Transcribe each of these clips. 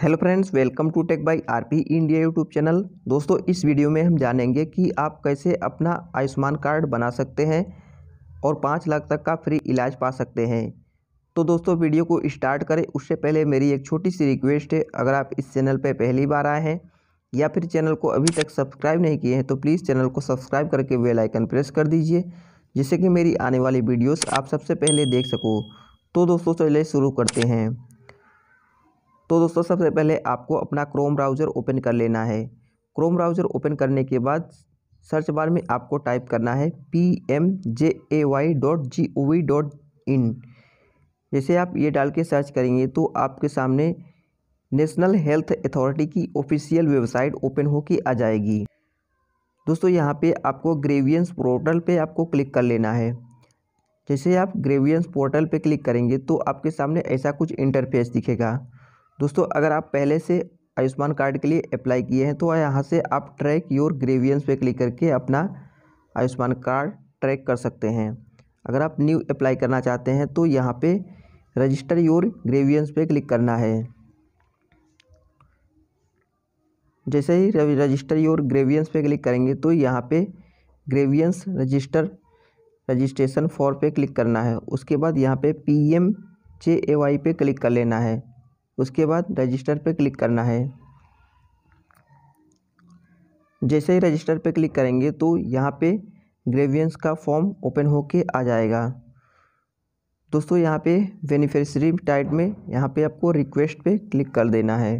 hello friends welcome to tech by RP India YouTube channel दोस्तों इस video में हम जानेंगे कि आप कैसे अपना आयुष्मान कार्ड बना सकते हैं और पाँच लाख तक का फ्री इलाज पा सकते हैं तो दोस्तों वीडियो को स्टार्ट करें उससे पहले मेरी एक छोटी सी रिक्वेस्ट है अगर आप इस चैनल पर पहली बार आए हैं या फिर चैनल को अभी तक सब्सक्राइब नहीं किए हैं तो प्लीज़ चैनल को सब्सक्राइब करके वेलाइकन प्रेस कर दीजिए जिससे कि मेरी आने वाली वीडियोज़ आप सबसे पहले देख सको तो दोस्तों चलिए शुरू करते हैं तो दोस्तों सबसे पहले आपको अपना क्रोम ब्राउज़र ओपन कर लेना है क्रोम ब्राउज़र ओपन करने के बाद सर्च बार में आपको टाइप करना है P M J A Y dot G O V dot in जैसे आप ये डाल के सर्च करेंगे तो आपके सामने नेशनल हेल्थ अथॉरिटी की ऑफिशियल वेबसाइट ओपन होके आ जाएगी दोस्तों यहाँ पे आपको ग्रेवियंस पोर्टल पे आपको क्लिक कर लेना है जैसे आप ग्रेवियंस पोर्टल पे क्लिक करेंगे तो आपके सामने ऐसा कुछ इंटरफेस दिखेगा दोस्तों अगर आप पहले से आयुष्मान कार्ड के लिए अप्लाई किए हैं तो यहाँ से आप ट्रैक योर ग्रेवियंस पे क्लिक करके अपना आयुष्मान कार्ड ट्रैक कर सकते हैं अगर आप न्यू अप्लाई करना चाहते हैं तो यहाँ पे रजिस्टर योर ग्रेवियंस पे क्लिक करना है जैसे ही रजिस्टर योर ग्रेवियंस पे क्लिक करेंगे तो यहाँ पे ग्रेवियंस रजिस्टर रजिस्ट्रेशन फॉर पे क्लिक करना है उसके बाद यहाँ पे P M J A Y click कर लेना है उसके बाद रजिस्टर पर क्लिक करना है जैसे ही रजिस्टर पर क्लिक करेंगे तो यहाँ पे ग्रेवियंस का फॉर्म ओपन होके आ जाएगा दोस्तों यहाँ पे बेनिफिशरी टाइप में यहाँ पे आपको रिक्वेस्ट पे क्लिक कर देना है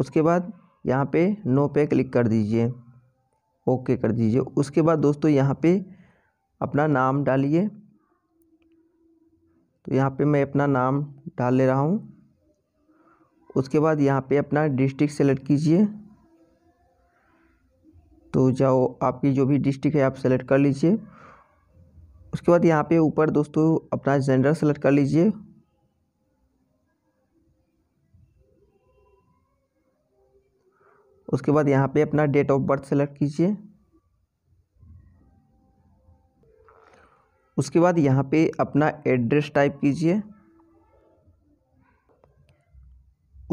उसके बाद यहाँ पे नो पे क्लिक कर दीजिए ओके कर दीजिए उसके बाद दोस्तों यहाँ पे अपना नाम डालिए तो यहाँ पे मैं अपना नाम डाल ले रहा हूँ उसके बाद यहाँ पे अपना डिस्ट्रिक्ट सेलेक्ट कीजिए तो जाओ आपकी जो भी डिस्ट्रिक्ट है आप सेलेक्ट कर लीजिए उसके बाद यहाँ पे ऊपर दोस्तों अपना जेंडर सेलेक्ट कर लीजिए उसके बाद यहाँ पे अपना डेट ऑफ बर्थ सेलेक्ट कीजिए उसके बाद यहाँ पे अपना एड्रेस टाइप कीजिए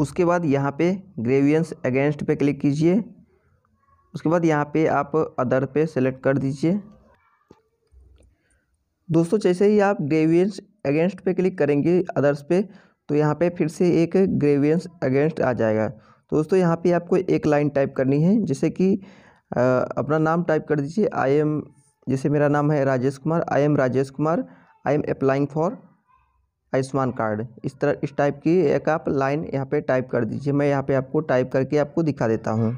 उसके बाद यहाँ पे ग्रेवियंस अगेंस्ट पे क्लिक कीजिए उसके बाद यहाँ पे आप अदर पे सेलेक्ट कर दीजिए दोस्तों जैसे ही आप ग्रेवियंस अगेंस्ट पे क्लिक करेंगे अदर्स पे तो यहाँ पे फिर से एक ग्रेवियंस अगेंस्ट आ जाएगा तो दोस्तों यहाँ पे आपको एक लाइन टाइप करनी है जैसे कि अपना नाम टाइप कर दीजिए आई एम जैसे मेरा नाम है Rajesh Kumar I am Rajesh Kumar I am applying for Ayushman card इस तरह इस टाइप की एक आप लाइन यहाँ पे टाइप कर दीजिए मैं यहाँ पे आपको टाइप करके आपको दिखा देता हूँ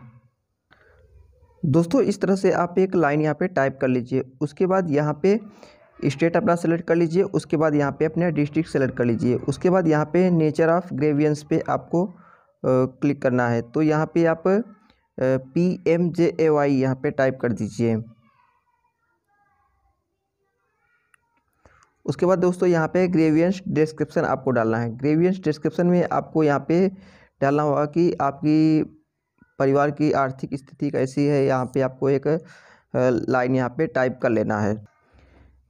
दोस्तों इस तरह से आप एक लाइन यहाँ पे टाइप कर लीजिए उसके बाद यहाँ पे स्टेट अपना सेलेक्ट कर लीजिए उसके बाद यहाँ पे अपने डिस्ट्रिक्ट सेलेक्ट कर लीजिए उसके बाद यहाँ पे नेचर ऑफ ग्रेवियंस पे आपको आ, क्लिक करना है तो यहाँ पे आप P M J A Y यहाँ पर टाइप कर दीजिए उसके बाद दोस्तों यहाँ पे ग्रेवियंस डिस्क्रिप्शन आपको डालना है ग्रेवियंस डिस्क्रिप्शन में आपको यहाँ पे डालना होगा कि आपकी परिवार की आर्थिक स्थिति कैसी है यहाँ पे आपको एक लाइन यहाँ पे टाइप कर लेना है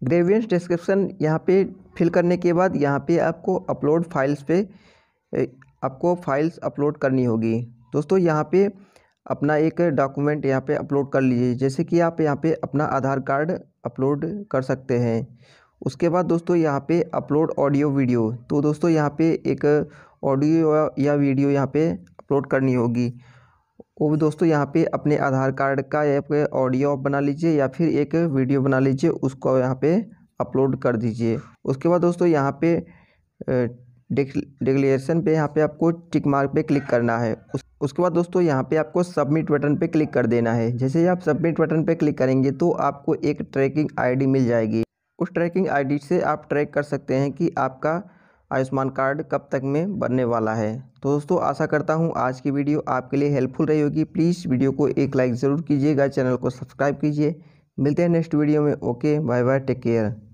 ग्रेवियंस डिस्क्रिप्शन यहाँ पे फिल करने के बाद यहाँ पे आपको अपलोड फाइल्स पे आपको फाइल्स अपलोड करनी होगी दोस्तों यहाँ पर अपना एक डॉक्यूमेंट यहाँ पर अपलोड कर लीजिए जैसे कि आप यहाँ पर अपना आधार कार्ड अपलोड कर सकते हैं उसके बाद दोस्तों यहाँ पे अपलोड ऑडियो वीडियो तो दोस्तों यहाँ पे एक ऑडियो या वीडियो यहाँ पे अपलोड करनी होगी वो भी दोस्तों यहाँ पे अपने आधार कार्ड का एक ऑडियो बना लीजिए या फिर एक वीडियो बना लीजिए उसको यहाँ पे अपलोड कर दीजिए उसके बाद दोस्तों यहाँ पे डिक्लेरेशन पे यहाँ पे आपको टिक मार्क पे क्लिक करना है उस, उसके बाद दोस्तों यहाँ पे आपको सबमिट बटन पे क्लिक कर देना है जैसे ही आप सबमिट बटन पे क्लिक करेंगे तो आपको एक ट्रैकिंग आईडी मिल जाएगी उस ट्रैकिंग आईडी से आप ट्रैक कर सकते हैं कि आपका आयुष्मान कार्ड कब तक में बनने वाला है तो दोस्तों आशा करता हूँ आज की वीडियो आपके लिए हेल्पफुल रही होगी प्लीज़ वीडियो को एक लाइक ज़रूर कीजिएगा चैनल को सब्सक्राइब कीजिए मिलते हैं नेक्स्ट वीडियो में okay bye bye take care